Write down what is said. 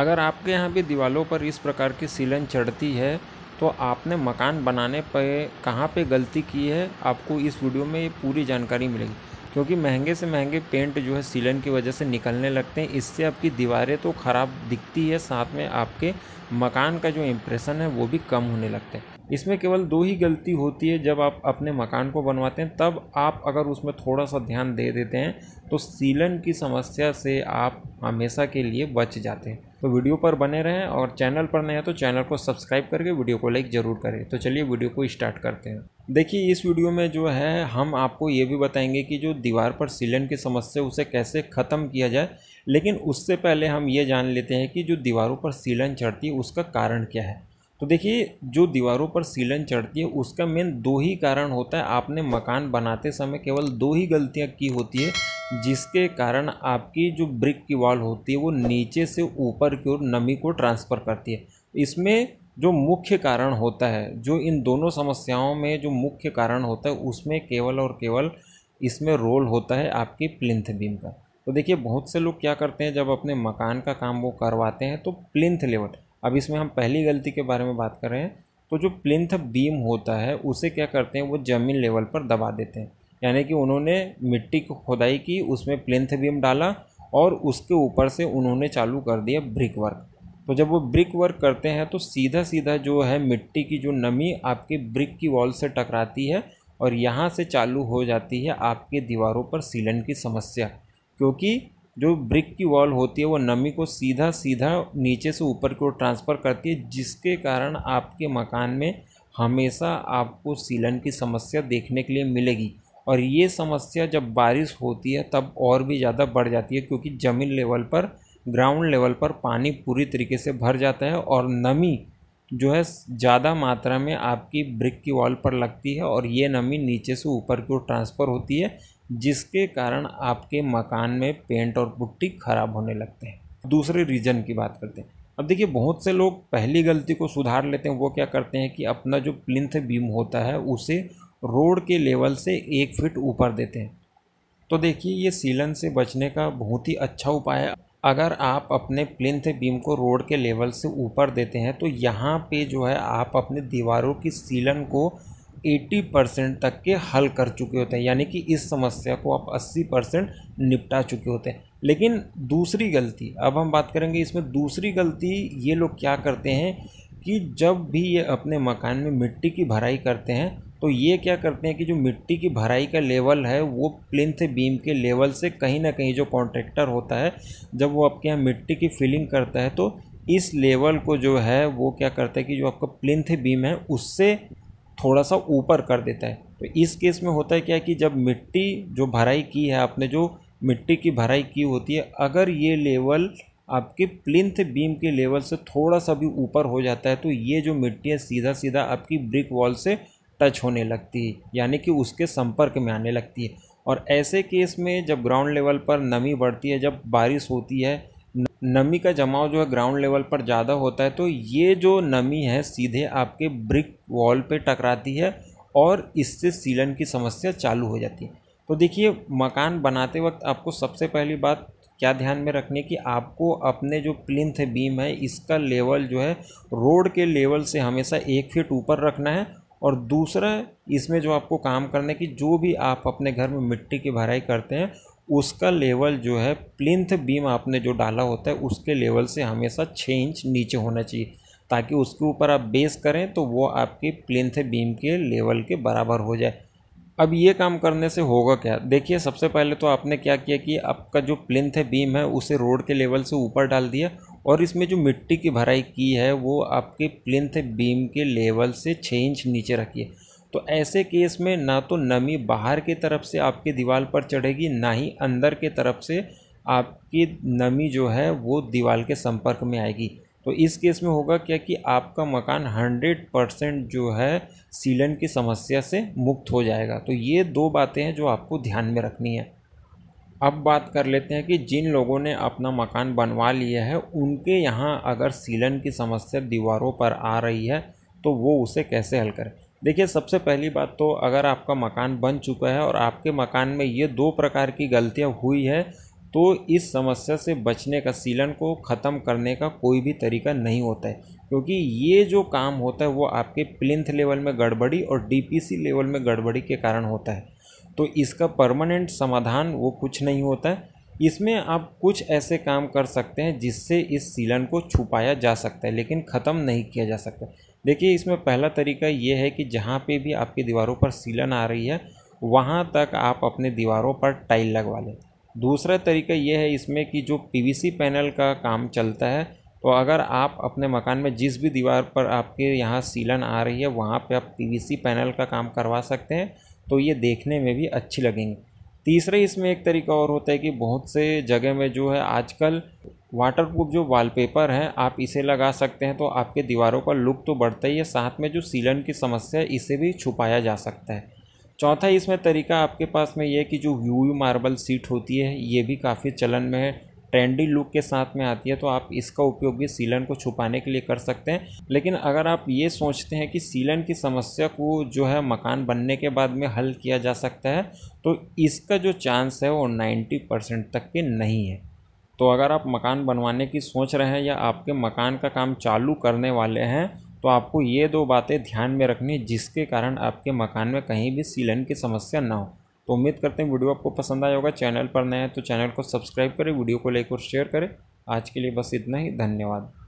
अगर आपके यहाँ भी दीवारों पर इस प्रकार की सीलन चढ़ती है तो आपने मकान बनाने पर कहाँ पे गलती की है आपको इस वीडियो में पूरी जानकारी मिलेगी क्योंकि महंगे से महंगे पेंट जो है सीलन की वजह से निकलने लगते हैं इससे आपकी दीवारें तो ख़राब दिखती है साथ में आपके मकान का जो इम्प्रेशन है वो भी कम होने लगते हैं इसमें केवल दो ही गलती होती है जब आप अपने मकान को बनवाते हैं तब आप अगर उसमें थोड़ा सा ध्यान दे देते हैं तो सीलन की समस्या से आप हमेशा के लिए बच जाते हैं तो वीडियो पर बने रहें और चैनल पर नए हैं तो चैनल को सब्सक्राइब करके वीडियो को लाइक ज़रूर करें तो चलिए वीडियो को स्टार्ट करते हैं देखिए इस वीडियो में जो है हम आपको ये भी बताएंगे कि जो दीवार पर सीलन की समस्या उसे कैसे ख़त्म किया जाए लेकिन उससे पहले हम ये जान लेते हैं कि जो दीवारों पर सीलन चढ़ती है उसका कारण क्या है तो देखिए जो दीवारों पर सीलन चढ़ती है उसका मेन दो ही कारण होता है आपने मकान बनाते समय केवल दो ही गलतियां की होती है जिसके कारण आपकी जो ब्रिक की वॉल होती है वो नीचे से ऊपर की ओर नमी को ट्रांसफ़र करती है इसमें जो मुख्य कारण होता है जो इन दोनों समस्याओं में जो मुख्य कारण होता है उसमें केवल और केवल इसमें रोल होता है आपकी प्लिंथ बीम का तो देखिए बहुत से लोग क्या करते हैं जब अपने मकान का काम वो करवाते हैं तो प्लिंथ लेवल अब इसमें हम पहली गलती के बारे में बात कर रहे हैं तो जो प्लिंथ बीम होता है उसे क्या करते हैं वो ज़मीन लेवल पर दबा देते हैं यानी कि उन्होंने मिट्टी की खुदाई की उसमें प्लिंथ बीम डाला और उसके ऊपर से उन्होंने चालू कर दिया ब्रिक वर्क तो जब वो ब्रिक वर्क करते हैं तो सीधा सीधा जो है मिट्टी की जो नमी आपके ब्रिक की वॉल से टकराती है और यहाँ से चालू हो जाती है आपके दीवारों पर सीलन की समस्या क्योंकि जो ब्रिक की वॉल होती है वो नमी को सीधा सीधा नीचे से ऊपर की ओर ट्रांसफ़र करती है जिसके कारण आपके मकान में हमेशा आपको सीलन की समस्या देखने के लिए मिलेगी और ये समस्या जब बारिश होती है तब और भी ज़्यादा बढ़ जाती है क्योंकि ज़मीन लेवल पर ग्राउंड लेवल पर पानी पूरी तरीके से भर जाता है और नमी जो है ज़्यादा मात्रा में आपकी ब्रिक की वॉल पर लगती है और ये नमी नीचे से ऊपर की ओर ट्रांसफ़र होती है जिसके कारण आपके मकान में पेंट और पुट्टी खराब होने लगते हैं दूसरे रीजन की बात करते हैं अब देखिए बहुत से लोग पहली गलती को सुधार लेते हैं वो क्या करते हैं कि अपना जो प्लिंथ बीम होता है उसे रोड के लेवल से एक फिट ऊपर देते हैं तो देखिए ये सीलन से बचने का बहुत ही अच्छा उपाय है अगर आप अपने प्लिंथ बीम को रोड के लेवल से ऊपर देते हैं तो यहाँ पे जो है आप अपने दीवारों की सीलन को 80 परसेंट तक के हल कर चुके होते हैं यानी कि इस समस्या को आप 80 परसेंट निपटा चुके होते हैं लेकिन दूसरी गलती अब हम बात करेंगे इसमें दूसरी गलती ये लोग क्या करते हैं कि जब भी ये अपने मकान में मिट्टी की भराई करते हैं तो ये क्या करते हैं कि जो मिट्टी की भराई का लेवल है वो प्लिंथ बीम के लेवल से कहीं ना कहीं जो कॉन्ट्रैक्टर होता है जब वो आपके यहाँ मिट्टी की फिलिंग करता है तो इस लेवल को जो है वो क्या करता है कि जो आपका प्लिंथ बीम है उससे थोड़ा सा ऊपर कर देता है तो इस केस में होता है क्या कि जब मिट्टी जो भराई की है आपने जो मिट्टी की भराई की होती है अगर ये लेवल आपके प्लिंथ बीम के लेवल से थोड़ा सा भी ऊपर हो जाता है तो ये जो मिट्टी है सीधा सीधा आपकी ब्रिक वॉल से टच होने लगती है यानी कि उसके संपर्क में आने लगती है और ऐसे केस में जब ग्राउंड लेवल पर नमी बढ़ती है जब बारिश होती है नमी का जमाव जो है ग्राउंड लेवल पर ज़्यादा होता है तो ये जो नमी है सीधे आपके ब्रिक वॉल पे टकराती है और इससे सीलन की समस्या चालू हो जाती है तो देखिए मकान बनाते वक्त आपको सबसे पहली बात क्या ध्यान में रखने की आपको अपने जो प्लिंथ बीम है इसका लेवल जो है रोड के लेवल से हमेशा एक फीट ऊपर रखना है और दूसरा इसमें जो आपको काम करने की जो भी आप अपने घर में मिट्टी की भराई करते हैं उसका लेवल जो है प्लिंथ बीम आपने जो डाला होता है उसके लेवल से हमेशा छः इंच नीचे होना चाहिए ताकि उसके ऊपर आप बेस करें तो वो आपके प्लिंथ बीम के लेवल के बराबर हो जाए अब ये काम करने से होगा क्या देखिए सबसे पहले तो आपने क्या किया कि आपका जो प्लिंथ बीम है उसे रोड के लेवल से ऊपर डाल दिया और इसमें जो मिट्टी की भराई की है वो आपके प्लिंथ बीम के लेवल से छः इंच नीचे रखिए तो ऐसे केस में ना तो नमी बाहर की तरफ से आपके दीवार पर चढ़ेगी ना ही अंदर के तरफ से आपकी नमी जो है वो दीवार के संपर्क में आएगी तो इस केस में होगा क्या कि आपका मकान हंड्रेड परसेंट जो है सीलन की समस्या से मुक्त हो जाएगा तो ये दो बातें हैं जो आपको ध्यान में रखनी है अब बात कर लेते हैं कि जिन लोगों ने अपना मकान बनवा लिया है उनके यहाँ अगर सीलन की समस्या दीवारों पर आ रही है तो वो उसे कैसे हल करें देखिए सबसे पहली बात तो अगर आपका मकान बन चुका है और आपके मकान में ये दो प्रकार की गलतियाँ हुई है तो इस समस्या से बचने का सीलन को ख़त्म करने का कोई भी तरीका नहीं होता है क्योंकि ये जो काम होता है वो आपके प्लिंथ लेवल में गड़बड़ी और डीपीसी लेवल में गड़बड़ी के कारण होता है तो इसका परमानेंट समाधान वो कुछ नहीं होता है इसमें आप कुछ ऐसे काम कर सकते हैं जिससे इस सीलन को छुपाया जा सकता है लेकिन ख़त्म नहीं किया जा सकता देखिए इसमें पहला तरीका ये है कि जहाँ पे भी आपकी दीवारों पर सीलन आ रही है वहाँ तक आप अपने दीवारों पर टाइल लगवा लें दूसरा तरीका यह है इसमें कि जो पीवीसी पैनल का काम चलता है तो अगर आप अपने मकान में जिस भी दीवार पर आपके यहाँ सीलन आ रही है वहाँ पे आप पीवीसी पैनल का काम करवा सकते हैं तो ये देखने में भी अच्छी लगेंगी तीसरे इसमें एक तरीका और होता है कि बहुत से जगह में जो है आजकल वाटर प्रूफ जो वॉलपेपर है आप इसे लगा सकते हैं तो आपके दीवारों का लुक तो बढ़ता ही है साथ में जो सीलन की समस्या है इसे भी छुपाया जा सकता है चौथा इसमें तरीका आपके पास में ये कि जो व्यू मार्बल सीट होती है ये भी काफ़ी चलन में है ट्रेंडी लुक के साथ में आती है तो आप इसका उपयोग भी सीलन को छुपाने के लिए कर सकते हैं लेकिन अगर आप ये सोचते हैं कि सीलन की समस्या को जो है मकान बनने के बाद में हल किया जा सकता है तो इसका जो चांस है वो नाइन्टी परसेंट तक के नहीं है तो अगर आप मकान बनवाने की सोच रहे हैं या आपके मकान का काम चालू करने वाले हैं तो आपको ये दो बातें ध्यान में रखनी है जिसके कारण आपके मकान में कहीं भी सीलन की समस्या ना हो तो उम्मीद करते हैं वीडियो आपको पसंद आया होगा चैनल पर नया है तो चैनल को सब्सक्राइब करें वीडियो को लाइक और शेयर करें आज के लिए बस इतना ही धन्यवाद